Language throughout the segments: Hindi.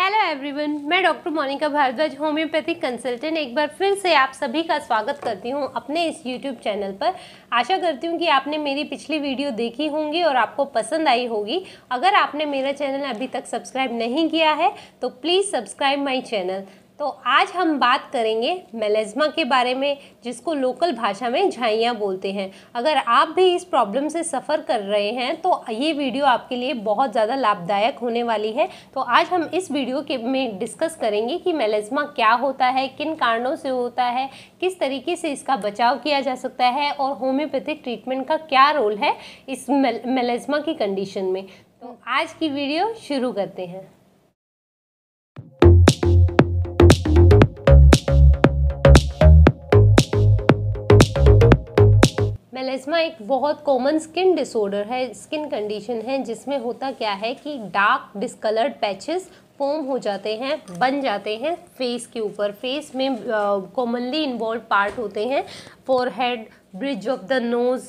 हेलो एवरीवन मैं doctor Monika Bhardwaj homeopathic consultant एक बार फिर से आप सभी का स्वागत करती हूं अपने इस यूट्यूब चैनल पर आशा करती हूं कि आपने मेरी पिछली वीडियो देखी होंगी और आपको पसंद आई होगी अगर आपने मेरा चैनल अभी तक सब्सक्राइब नहीं किया है तो प्लीज़ सब्सक्राइब माई चैनल तो आज हम बात करेंगे मेलेजमा के बारे में जिसको लोकल भाषा में झाइयाँ बोलते हैं अगर आप भी इस प्रॉब्लम से सफ़र कर रहे हैं तो ये वीडियो आपके लिए बहुत ज़्यादा लाभदायक होने वाली है तो आज हम इस वीडियो के में डिस्कस करेंगे कि मेलेजमा क्या होता है किन कारणों से होता है किस तरीके से इसका बचाव किया जा सकता है और होम्योपैथिक ट्रीटमेंट का क्या रोल है इस मेलेजमा की कंडीशन में तो आज की वीडियो शुरू करते हैं मेलेस्मा एक बहुत कॉमन स्किन डिसऑर्डर है स्किन कंडीशन है जिसमें होता क्या है कि डार्क डिसकलर्ड पैचेस फॉर्म हो जाते हैं बन जाते हैं फेस के ऊपर फेस में कॉमनली इन्वॉल्व पार्ट होते हैं forehead bridge of the nose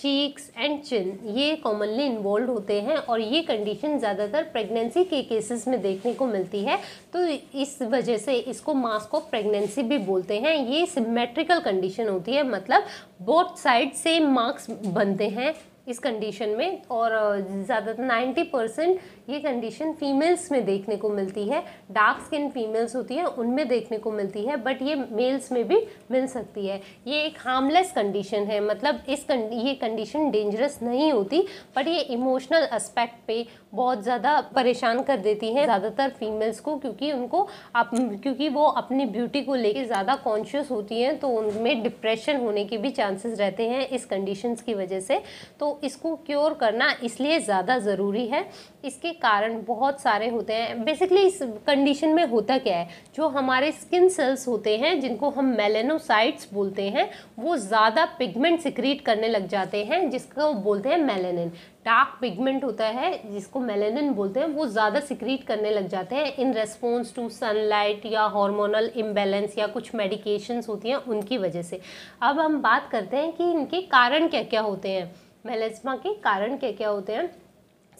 cheeks and chin ये कॉमनली इन्वॉल्व होते हैं और ये कंडीशन ज़्यादातर प्रेगनेंसी के केसेस में देखने को मिलती है तो इस वजह से इसको मास्क ऑफ प्रेगनेंसी भी बोलते हैं ये सिमेट्रिकल कंडीशन होती है मतलब बोथ साइड सेम मार्क्स बनते हैं इस कंडीशन में और ज़्यादातर नाइन्टी परसेंट ये कंडीशन फीमेल्स में देखने को मिलती है डार्क स्किन फीमेल्स होती है उनमें देखने को मिलती है बट ये मेल्स में भी मिल सकती है ये एक हार्मलेस कंडीशन है मतलब इस कंड, ये कंडीशन डेंजरस नहीं होती बट ये इमोशनल एस्पेक्ट पे बहुत ज़्यादा परेशान कर देती हैं ज़्यादातर फीमेल्स को क्योंकि उनको अप, क्योंकि वो अपनी ब्यूटी को लेकर ज़्यादा कॉन्शियस होती हैं तो उनमें डिप्रेशन होने के भी चांसेस रहते हैं इस कंडीशंस की वजह से तो इसको क्योर करना इसलिए ज़्यादा ज़रूरी है इसके कारण बहुत सारे होते हैं बेसिकली इस कंडीशन में होता क्या है जो हमारे स्किन सेल्स होते हैं जिनको हम मेलेनोसाइट्स बोलते हैं वो ज़्यादा पिगमेंट सिक्रीट करने लग जाते हैं जिसको बोलते हैं मेलेनिन डार्क पिगमेंट होता है जिसको मेलेनिन बोलते हैं वो ज़्यादा सिक्रीट करने लग जाते हैं इन रेस्पॉन्स टू सनलाइट या हार्मोनल इम्बेलेंस या कुछ मेडिकेशंस होती हैं उनकी वजह से अब हम बात करते हैं कि इनके कारण क्या क्या होते हैं मेलेस्मा के कारण क्या क्या होते हैं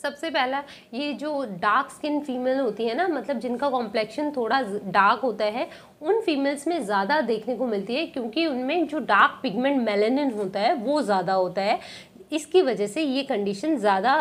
सबसे पहला ये जो डार्क स्किन फीमेल होती है ना मतलब जिनका कॉम्प्लेक्शन थोड़ा डार्क होता है उन फीमेल्स में ज़्यादा देखने को मिलती है क्योंकि उनमें जो डार्क पिगमेंट मेलेनिन होता है वो ज़्यादा होता है इसकी वजह से ये कंडीशन ज़्यादा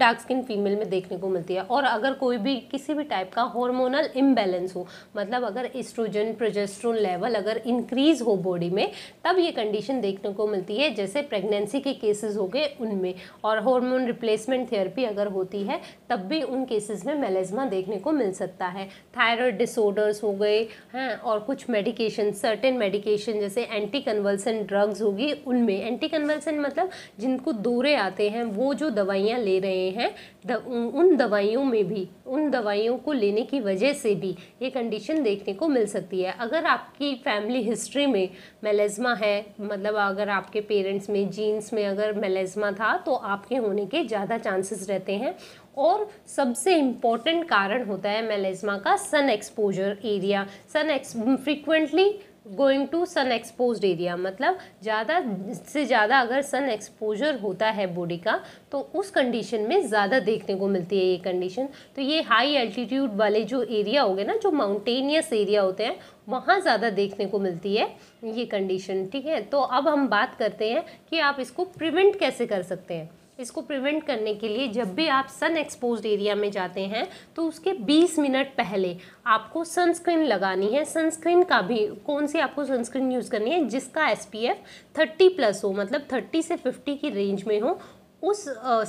डार्क स्किन फीमेल में देखने को मिलती है और अगर कोई भी किसी भी टाइप का हार्मोनल इम्बेलेंस हो मतलब अगर एस्ट्रोजन प्रोजेस्ट्रोन लेवल अगर इंक्रीज़ हो बॉडी में तब ये कंडीशन देखने को मिलती है जैसे प्रेगनेंसी के केसेस हो गए उनमें और हार्मोन रिप्लेसमेंट थेरेपी अगर होती है तब भी उन केसेस में मेलेजमा देखने को मिल सकता है थायरॉयड डिसऑर्डर्स हो गए हैं और कुछ मेडिकेशन सर्टेन मेडिकेशन जैसे एंटी कन्वल्सन ड्रग्स होगी उनमें एंटी कन्वल्सन मतलब जिनको दौरे आते हैं वो जो दवाइयाँ ले रहे हैं द, उन दवाइयों में भी उन दवाइयों को लेने की वजह से भी ये कंडीशन देखने को मिल सकती है अगर आपकी फैमिली हिस्ट्री में मेलेजमा है मतलब अगर आपके पेरेंट्स में जीन्स में अगर मेलेजमा था तो आपके होने के ज़्यादा चांसेस रहते हैं और सबसे इम्पॉर्टेंट कारण होता है मेलेजमा का sun exposure area sun ex frequently going to sun expose area मतलब ज़्यादा से ज़्यादा अगर सन एक्सपोजर होता है बॉडी का तो उस कंडीशन में ज़्यादा देखने को मिलती है ये कंडीशन तो ये हाई एल्टीट्यूड वाले जो एरिया हो गए ना जो माउंटेनियस एरिया होते हैं वहाँ ज़्यादा देखने को मिलती है ये कंडीशन ठीक है तो अब हम बात करते हैं कि आप इसको प्रिवेंट कैसे कर सकते हैं इसको प्रिवेंट करने के लिए जब भी आप सन एक्सपोज एरिया में जाते हैं तो उसके 20 मिनट पहले आपको सनस्क्रीन लगानी है सनस्क्रीन का भी कौन सी आपको सनस्क्रीन यूज़ करनी है जिसका S P F thirty plus हो मतलब थर्टी से फिफ्टी की रेंज में हो उस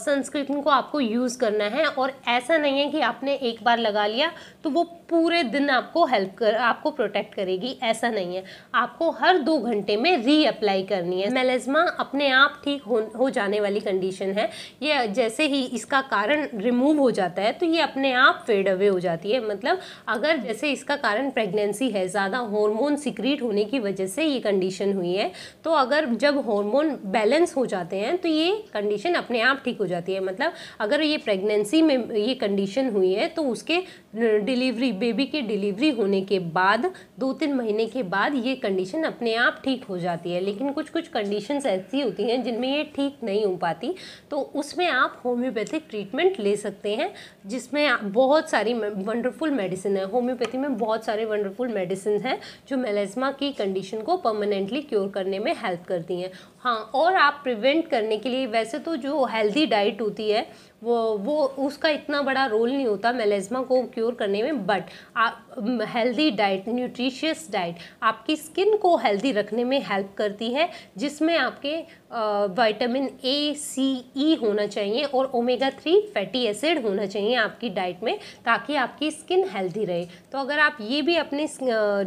सनस्क्रीन को आपको यूज़ करना है और ऐसा नहीं है कि आपने एक बार लगा लिया तो वो पूरे दिन आपको हेल्प कर आपको प्रोटेक्ट करेगी ऐसा नहीं है आपको हर दो घंटे में रीअप्लाई करनी है मेलेजमा अपने आप ठीक हो हो जाने वाली कंडीशन है ये जैसे ही इसका कारण रिमूव हो जाता है तो ये अपने आप फेड अवे हो जाती है मतलब अगर जैसे इसका कारण प्रेगनेंसी है ज़्यादा हॉर्मोन सिक्रीट होने की वजह से ये कंडीशन हुई है तो अगर जब हॉर्मोन बैलेंस हो जाते हैं तो ये कंडीशन अपने आप ठीक हो जाती है मतलब अगर ये प्रेगनेंसी में ये कंडीशन हुई है तो उसके डिलीवरी बेबी की डिलीवरी होने के बाद दो तीन महीने के बाद ये कंडीशन अपने आप ठीक हो जाती है लेकिन कुछ कुछ कंडीशन ऐसी होती हैं जिनमें ये ठीक नहीं हो पाती तो उसमें आप होम्योपैथिक ट्रीटमेंट ले सकते हैं जिसमें बहुत सारी वंडरफुल मेडिसिन है होम्योपैथी में बहुत सारे वंडरफुल मेडिसिन हैं जो मेलेजमा की कंडीशन को परमानेंटली क्योर करने में हेल्प करती हैं हाँ और आप प्रिवेंट करने के लिए वैसे तो जो हेल्दी डाइट होती है वो वो उसका इतना बड़ा रोल नहीं होता मेलेजमा को क्योर करने में but healthy diet nutritious diet आपकी स्किन को हेल्दी रखने में हेल्प करती है जिसमें आपके वाइटामिन ए सी ई होना चाहिए और ओमेगा थ्री फैटी एसिड होना चाहिए आपकी डाइट में ताकि आपकी स्किन हेल्दी रहे तो अगर आप ये भी अपने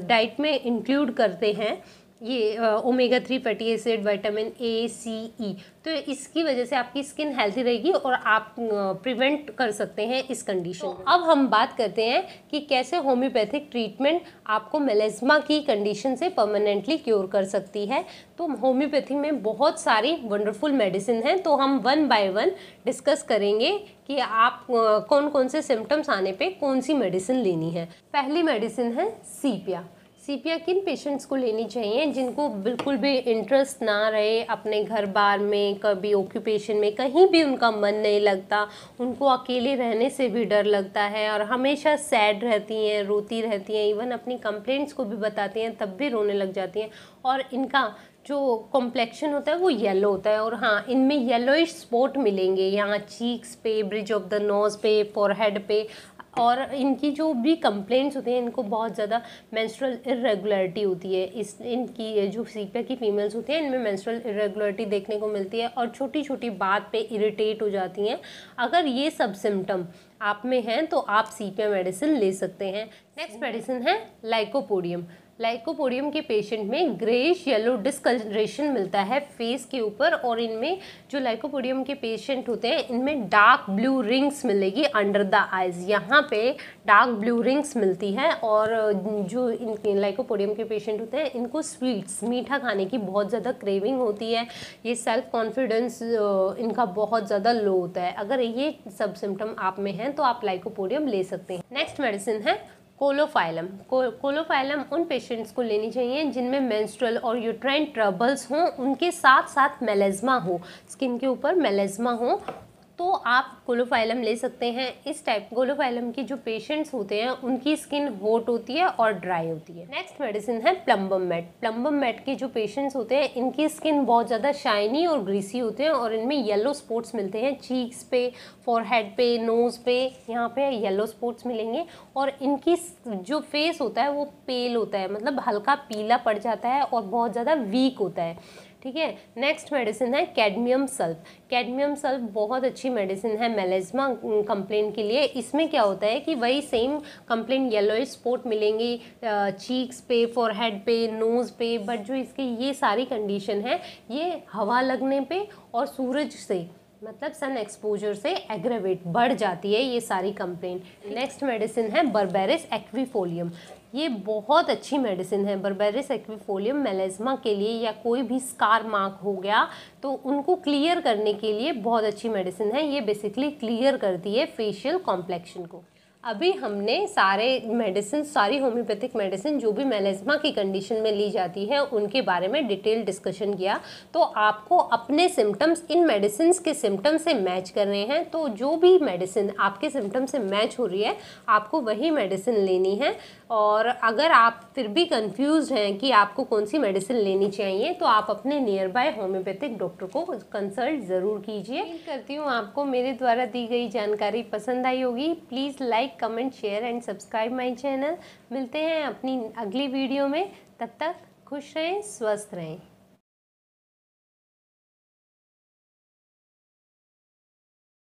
डाइट में इंक्लूड करते हैं ये omega three fatty acid vitamin A C E तो इसकी वजह से आपकी स्किन हेल्थी रहेगी और आप प्रिवेंट कर सकते हैं इस कंडीशन तो अब हम बात करते हैं कि कैसे होम्योपैथिक ट्रीटमेंट आपको मेलेजमा की कंडीशन से परमानेंटली क्योर कर सकती है तो होम्योपैथी में बहुत सारी वंडरफुल मेडिसिन हैं तो हम वन बाय वन डिस्कस करेंगे कि आप कौन कौन से सिम्टम्स आने पर कौन सी मेडिसिन लेनी है पहली मेडिसिन है सीपिया सीपिया किन पेशेंट्स को लेनी चाहिए जिनको बिल्कुल भी इंटरेस्ट ना रहे अपने घर बार में कभी ऑक्यूपेशन में कहीं भी उनका मन नहीं लगता उनको अकेले रहने से भी डर लगता है और हमेशा सैड रहती हैं रोती रहती हैं इवन अपनी कंप्लेंट्स को भी बताती हैं तब भी रोने लग जाती हैं और इनका जो कॉम्प्लेक्शन होता है वो येलो होता है और हाँ इनमें येलोइश स्पॉट मिलेंगे यहाँ चीक्स पे ब्रिज ऑफ द नोज़ पे फोरहेड पे और इनकी जो भी कंप्लेंट्स होती हैं इनको बहुत ज़्यादा मैंस्ट्रल इरेगुलरिटी होती है इस इनकी जो सीपिया की फीमेल्स होती हैं इनमें मैंस्ट्रल इरेगुलरिटी देखने को मिलती है और छोटी छोटी बात पे इरिटेट हो जाती हैं अगर ये सब सिम्टम आप में हैं तो आप सीपिया मेडिसिन ले सकते हैं नेक्स्ट मेडिसिन है लाइकोपोडियम लाइकोपोडियम के पेशेंट में ग्रेश येलो डिस्कलरेशन मिलता है फेस के ऊपर और इनमें जो लाइकोपोडियम के पेशेंट होते हैं इनमें डार्क ब्लू रिंग्स मिलेगी अंडर द आइज़ यहाँ पे डार्क ब्लू रिंग्स मिलती है और जो इन लाइकोपोडियम के पेशेंट होते हैं इनको स्वीट्स मीठा खाने की बहुत ज़्यादा क्रेविंग होती है ये सेल्फ कॉन्फिडेंस इनका बहुत ज़्यादा लो होता है अगर ये सब सिम्टम आप में हैं तो आप लाइकोपोडियम ले सकते हैं नेक्स्ट मेडिसिन है कोलोफाइलम को, कोलोफाइलम उन पेशेंट्स को लेनी चाहिए जिनमें मेंस्ट्रुअल और यूट्राइन ट्रबल्स हों उनके साथ साथ मेलेजमा हो स्किन के ऊपर मेलेज्मा हो तो आप गोलोफाइलम ले सकते हैं इस टाइप गोलोफाइलम की जो पेशेंट्स होते हैं उनकी स्किन होट होती है और ड्राई होती है नेक्स्ट मेडिसिन है प्लम्बम मेट प्लम्बम मेट के जो पेशेंट्स होते हैं इनकी स्किन बहुत ज़्यादा शाइनी और ग्रीसी होते हैं और इनमें येलो स्पॉट्स मिलते हैं चीक्स पे फॉरहेड पे नोज़ पे यहाँ पे येलो स्पॉट्स मिलेंगे और इनकी जो फेस होता है वो पेल होता है मतलब हल्का पीला पड़ जाता है और बहुत ज़्यादा वीक होता है ठीक है नेक्स्ट मेडिसिन है कैडमियम सल्फ कैडमियम सल्फ बहुत अच्छी मेडिसिन है मेलेजमा कंप्लेन के लिए इसमें क्या होता है कि वही सेम कंप्लेन येलो स्पॉट मिलेंगी चीक्स पे फॉरहेड पे नोज़ पे बट जो इसके ये सारी कंडीशन है ये हवा लगने पे और सूरज से मतलब सन एक्सपोजर से एग्रेवेट बढ़ जाती है ये सारी कंप्लेन नेक्स्ट मेडिसिन है बर्बेरिस एक्वीफोलियम ये बहुत अच्छी मेडिसिन है बर्बेरिस एक्विफोलियम मेलेजमा के लिए या कोई भी स्कार मार्क हो गया तो उनको क्लियर करने के लिए बहुत अच्छी मेडिसिन है ये बेसिकली क्लियर करती है फेशियल कॉम्प्लेक्शन को अभी हमने सारे मेडिसिन सारी होम्योपैथिक मेडिसिन जो भी मेलेजमा की कंडीशन में ली जाती है उनके बारे में डिटेल डिस्कशन किया तो आपको अपने सिम्टम्स इन मेडिसिन के सिम्टम्स से मैच कर रहे हैं तो जो भी मेडिसिन आपके सिम्टम से मैच हो रही है आपको वही मेडिसिन लेनी है और अगर आप फिर भी कंफ्यूज हैं कि आपको कौन सी मेडिसिन लेनी चाहिए तो आप अपने नियर बाय होम्योपैथिक डॉक्टर को कंसल्ट ज़रूर कीजिए करती हूँ आपको मेरे द्वारा दी गई जानकारी पसंद आई होगी please like like comment share and subscribe my channel मिलते हैं अपनी अगली वीडियो में तब तक खुश रहें स्वस्थ रहें